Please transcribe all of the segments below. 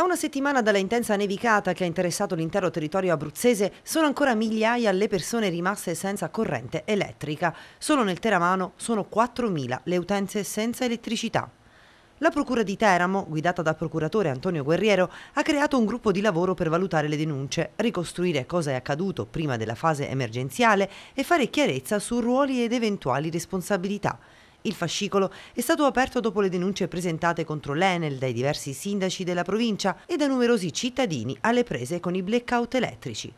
A una settimana dalla intensa nevicata che ha interessato l'intero territorio abruzzese, sono ancora migliaia le persone rimaste senza corrente elettrica. Solo nel Teramano sono 4.000 le utenze senza elettricità. La Procura di Teramo, guidata dal procuratore Antonio Guerriero, ha creato un gruppo di lavoro per valutare le denunce, ricostruire cosa è accaduto prima della fase emergenziale e fare chiarezza su ruoli ed eventuali responsabilità. Il fascicolo è stato aperto dopo le denunce presentate contro l'Enel dai diversi sindaci della provincia e da numerosi cittadini alle prese con i blackout elettrici.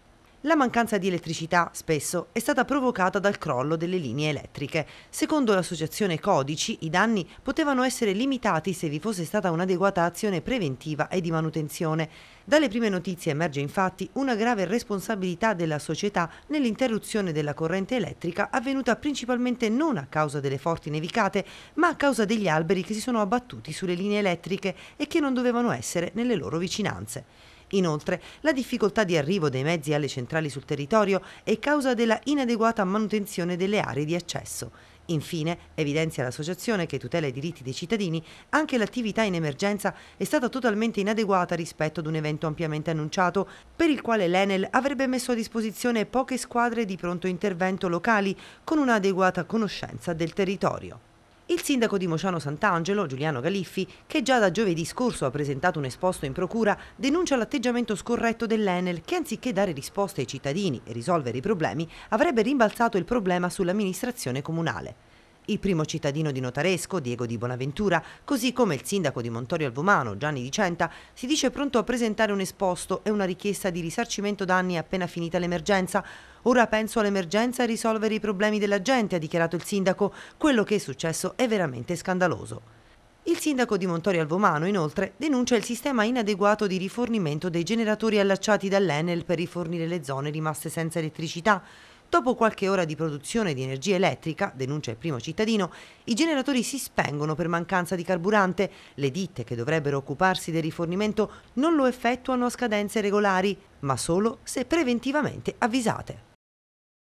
La mancanza di elettricità spesso è stata provocata dal crollo delle linee elettriche. Secondo l'associazione Codici, i danni potevano essere limitati se vi fosse stata un'adeguata azione preventiva e di manutenzione. Dalle prime notizie emerge infatti una grave responsabilità della società nell'interruzione della corrente elettrica avvenuta principalmente non a causa delle forti nevicate, ma a causa degli alberi che si sono abbattuti sulle linee elettriche e che non dovevano essere nelle loro vicinanze. Inoltre, la difficoltà di arrivo dei mezzi alle centrali sul territorio è causa della inadeguata manutenzione delle aree di accesso. Infine, evidenzia l'associazione che tutela i diritti dei cittadini, anche l'attività in emergenza è stata totalmente inadeguata rispetto ad un evento ampiamente annunciato, per il quale l'Enel avrebbe messo a disposizione poche squadre di pronto intervento locali con un'adeguata conoscenza del territorio. Il sindaco di Mociano Sant'Angelo, Giuliano Galiffi, che già da giovedì scorso ha presentato un esposto in procura, denuncia l'atteggiamento scorretto dell'Enel che anziché dare risposte ai cittadini e risolvere i problemi, avrebbe rimbalzato il problema sull'amministrazione comunale il primo cittadino di Notaresco, Diego di Bonaventura, così come il sindaco di Montorio Alvomano, Gianni Di Centa, si dice pronto a presentare un esposto e una richiesta di risarcimento danni appena finita l'emergenza. Ora penso all'emergenza e risolvere i problemi della gente, ha dichiarato il sindaco. Quello che è successo è veramente scandaloso. Il sindaco di Montorio Alvomano, inoltre, denuncia il sistema inadeguato di rifornimento dei generatori allacciati dall'Enel per rifornire le zone rimaste senza elettricità. Dopo qualche ora di produzione di energia elettrica, denuncia il primo cittadino, i generatori si spengono per mancanza di carburante, le ditte che dovrebbero occuparsi del rifornimento non lo effettuano a scadenze regolari, ma solo se preventivamente avvisate.